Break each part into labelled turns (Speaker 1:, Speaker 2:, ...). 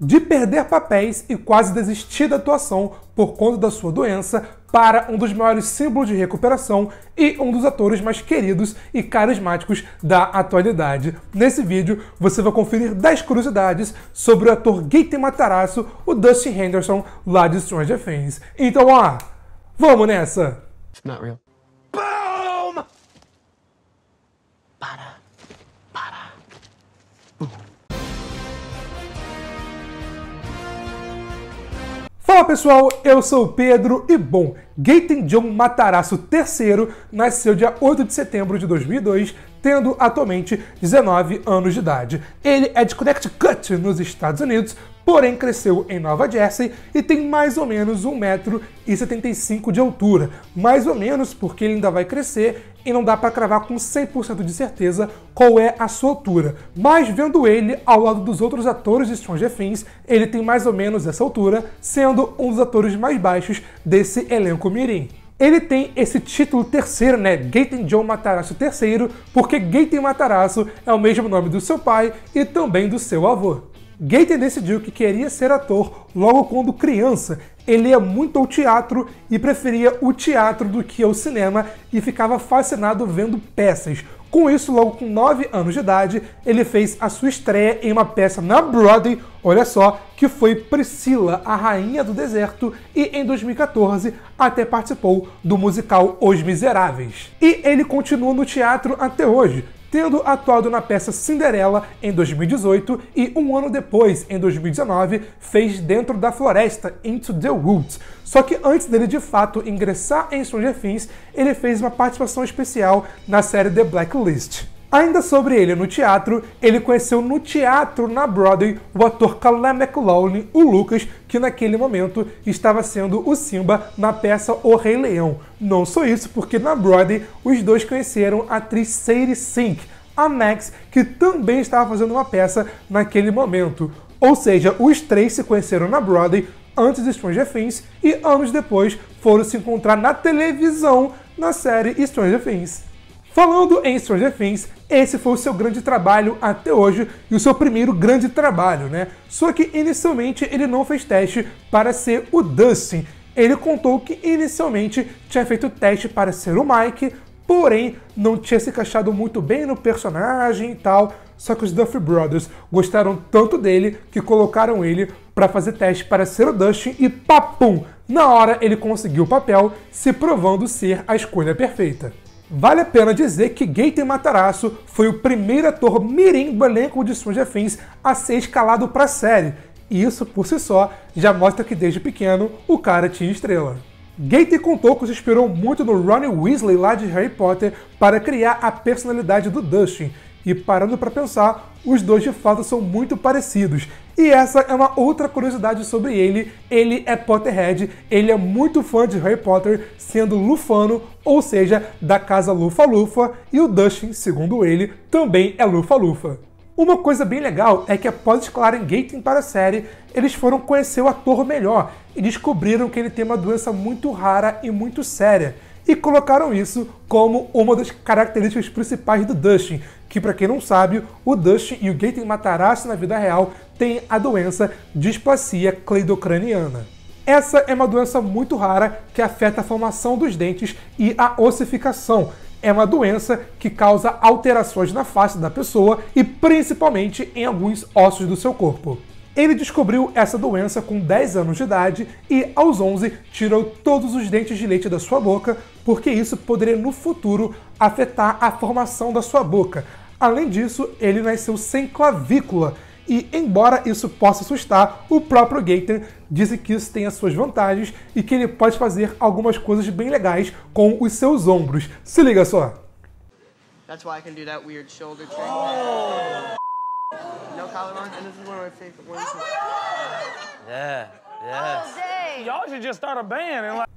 Speaker 1: de perder papéis e quase desistir da atuação por conta da sua doença para um dos maiores símbolos de recuperação e um dos atores mais queridos e carismáticos da atualidade. Nesse vídeo, você vai conferir 10 curiosidades sobre o ator Gaten Matarazzo, o Dustin Henderson, lá de Stranger Things. Então, ó, vamos nessa! It's not real. Fala pessoal, eu sou o Pedro e bom, Gaten John Mataraço III nasceu dia 8 de setembro de 2002, tendo atualmente 19 anos de idade. Ele é de Connecticut, nos Estados Unidos, porém cresceu em Nova Jersey e tem mais ou menos 1,75m de altura. Mais ou menos porque ele ainda vai crescer e não dá para cravar com 100% de certeza qual é a sua altura. Mas vendo ele ao lado dos outros atores de Stranger Things, ele tem mais ou menos essa altura, sendo um dos atores mais baixos desse elenco mirim ele tem esse título terceiro, né? Gaten John Matarazzo III, porque Gaten Matarazzo é o mesmo nome do seu pai e também do seu avô. Gaten decidiu que queria ser ator logo quando criança. Ele ia muito ao teatro e preferia o teatro do que o cinema e ficava fascinado vendo peças. Com isso, logo com 9 anos de idade, ele fez a sua estreia em uma peça na Broadway, olha só, que foi Priscila, a Rainha do Deserto, e em 2014 até participou do musical Os Miseráveis. E ele continua no teatro até hoje, tendo atuado na peça Cinderela em 2018 e um ano depois, em 2019, fez Dentro da Floresta, Into the Woods. Só que antes dele de fato ingressar em Stranger Things, ele fez uma participação especial na série The Blacklist. Ainda sobre ele no teatro, ele conheceu no teatro, na Broadway, o ator Caleb McLaughlin, o Lucas, que naquele momento estava sendo o Simba na peça O Rei Leão. Não só isso, porque na Broadway os dois conheceram a atriz Sadie Sink, a Max, que também estava fazendo uma peça naquele momento. Ou seja, os três se conheceram na Broadway antes de Stranger Things e anos depois foram se encontrar na televisão na série Stranger Things. Falando em Stranger Things, esse foi o seu grande trabalho até hoje e o seu primeiro grande trabalho, né? Só que inicialmente ele não fez teste para ser o Dustin. Ele contou que inicialmente tinha feito teste para ser o Mike, porém não tinha se encaixado muito bem no personagem e tal. Só que os Duffy Brothers gostaram tanto dele que colocaram ele para fazer teste para ser o Dustin e papum! Na hora ele conseguiu o papel, se provando ser a escolha perfeita. Vale a pena dizer que Gaten Matarazzo foi o primeiro ator mirim do elenco de Stranger Things a ser escalado para a série, e isso por si só já mostra que desde pequeno o cara tinha estrela. Gaten contou que se inspirou muito no Ronnie Weasley lá de Harry Potter para criar a personalidade do Dustin, e parando para pensar, os dois de fato são muito parecidos. E essa é uma outra curiosidade sobre ele. Ele é Potterhead, ele é muito fã de Harry Potter, sendo lufano, ou seja, da casa Lufa-Lufa, e o Dustin, segundo ele, também é Lufa-Lufa. Uma coisa bem legal é que após escalarem Gaten para a série, eles foram conhecer o ator melhor e descobriram que ele tem uma doença muito rara e muito séria e colocaram isso como uma das características principais do Dustin, que para quem não sabe, o Dustin e o Gaten Matarazzo na vida real têm a doença displasia cleidocraniana. Essa é uma doença muito rara que afeta a formação dos dentes e a ossificação. É uma doença que causa alterações na face da pessoa e principalmente em alguns ossos do seu corpo. Ele descobriu essa doença com 10 anos de idade e, aos 11, tirou todos os dentes de leite da sua boca, porque isso poderia no futuro afetar a formação da sua boca. Além disso, ele nasceu sem clavícula. E, embora isso possa assustar, o próprio Gator disse que isso tem as suas vantagens e que ele pode fazer algumas coisas bem legais com os seus ombros. Se liga só! That's why I can do that weird shoulder Oh. No and this is one of my favorite ones. Oh yeah.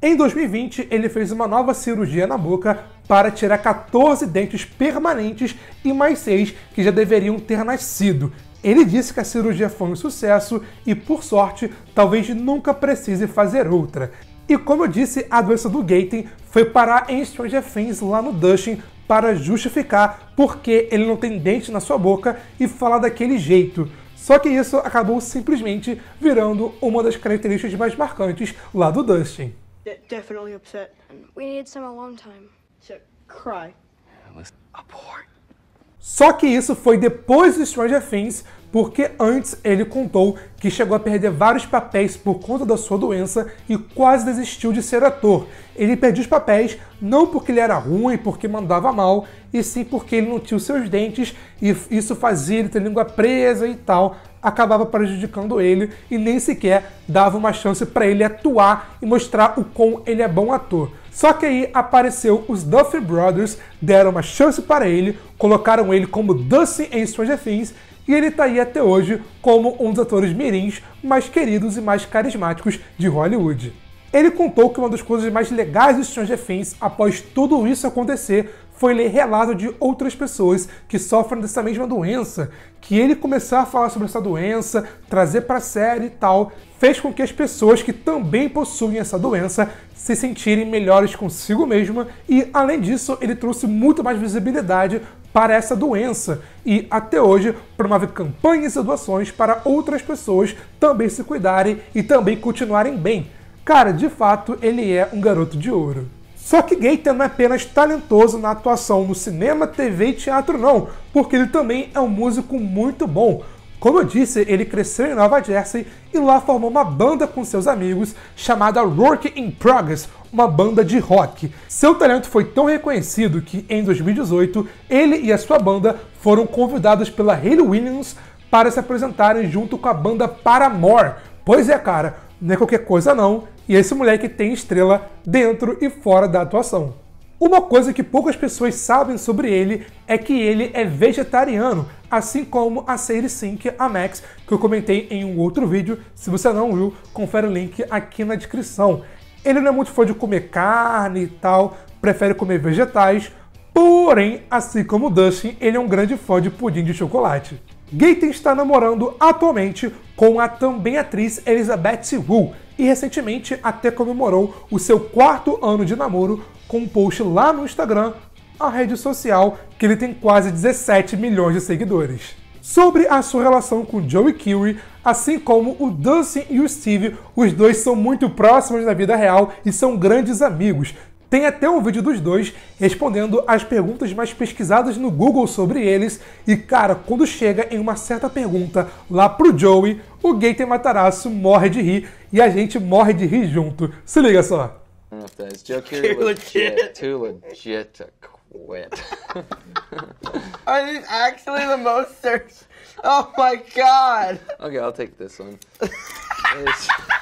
Speaker 1: Em 2020, ele fez uma nova cirurgia na boca para tirar 14 dentes permanentes e mais 6 que já deveriam ter nascido. Ele disse que a cirurgia foi um sucesso e, por sorte, talvez nunca precise fazer outra. E como eu disse, a doença do Gaten foi parar em Stranger Things lá no Dushin para justificar porque ele não tem dente na sua boca e falar daquele jeito. Só que isso acabou simplesmente virando uma das características mais marcantes lá do Dustin. definitely upset. We some alone time. So cry. abort. Só que isso foi depois do Stranger Things, porque antes ele contou que chegou a perder vários papéis por conta da sua doença e quase desistiu de ser ator. Ele perdeu os papéis não porque ele era ruim, porque mandava mal, e sim porque ele não tinha os seus dentes e isso fazia ele ter língua presa e tal, acabava prejudicando ele e nem sequer dava uma chance para ele atuar e mostrar o quão ele é bom ator. Só que aí apareceu os Duffy Brothers, deram uma chance para ele, colocaram ele como Dustin em Stranger Things e ele está aí até hoje como um dos atores mirins mais queridos e mais carismáticos de Hollywood. Ele contou que uma das coisas mais legais do Stranger Things após tudo isso acontecer foi ler relatos de outras pessoas que sofrem dessa mesma doença, que ele começar a falar sobre essa doença, trazer para a série e tal, fez com que as pessoas que também possuem essa doença se sentirem melhores consigo mesma e, além disso, ele trouxe muito mais visibilidade para essa doença e, até hoje, promove campanhas e doações para outras pessoas também se cuidarem e também continuarem bem. Cara, de fato, ele é um garoto de ouro. Só que Gator não é apenas talentoso na atuação no cinema, TV e teatro, não, porque ele também é um músico muito bom. Como eu disse, ele cresceu em Nova Jersey e lá formou uma banda com seus amigos chamada Rock in Progress, uma banda de rock. Seu talento foi tão reconhecido que em 2018 ele e a sua banda foram convidados pela Hayley Williams para se apresentarem junto com a banda Paramore. Pois é, cara, não é qualquer coisa não, e é esse moleque tem estrela dentro e fora da atuação. Uma coisa que poucas pessoas sabem sobre ele é que ele é vegetariano, assim como a série Sync, a Max, que eu comentei em um outro vídeo. Se você não viu, confere o link aqui na descrição. Ele não é muito fã de comer carne e tal, prefere comer vegetais, porém, assim como Dustin, ele é um grande fã de pudim de chocolate. Gaten está namorando atualmente com a também atriz Elizabeth Wu, e recentemente até comemorou o seu quarto ano de namoro com um post lá no Instagram, a rede social que ele tem quase 17 milhões de seguidores. Sobre a sua relação com Joey Kiwi, assim como o Dustin e o Steve, os dois são muito próximos na vida real e são grandes amigos, tem até um vídeo dos dois respondendo as perguntas mais pesquisadas no Google sobre eles. E cara, quando chega em uma certa pergunta lá pro Joey, o Gaten Mataraço morre de rir e a gente morre de rir junto. Se liga só. Oh my god. Okay, I'll take this one.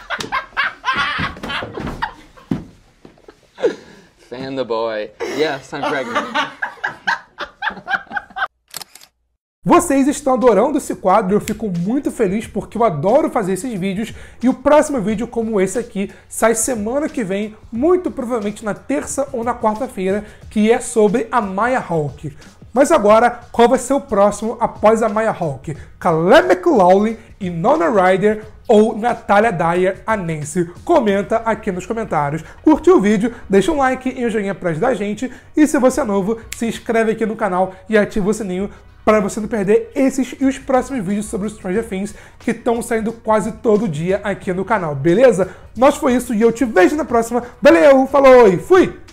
Speaker 1: and the boy. Yes, I'm pregnant. Vocês estão adorando esse quadro, eu fico muito feliz porque eu adoro fazer esses vídeos e o próximo vídeo como esse aqui sai semana que vem, muito provavelmente na terça ou na quarta-feira, que é sobre a Maya Hawk. Mas agora, qual vai ser o próximo após a Maya Hawk? Caleb McLaughlin e Nona Ryder ou Natália Dyer, a Nancy. Comenta aqui nos comentários. Curtiu o vídeo, deixa um like e um joinha pra ajudar a gente. E se você é novo, se inscreve aqui no canal e ativa o sininho para você não perder esses e os próximos vídeos sobre os Stranger Things que estão saindo quase todo dia aqui no canal, beleza? Nós foi isso e eu te vejo na próxima. Valeu, falou e fui!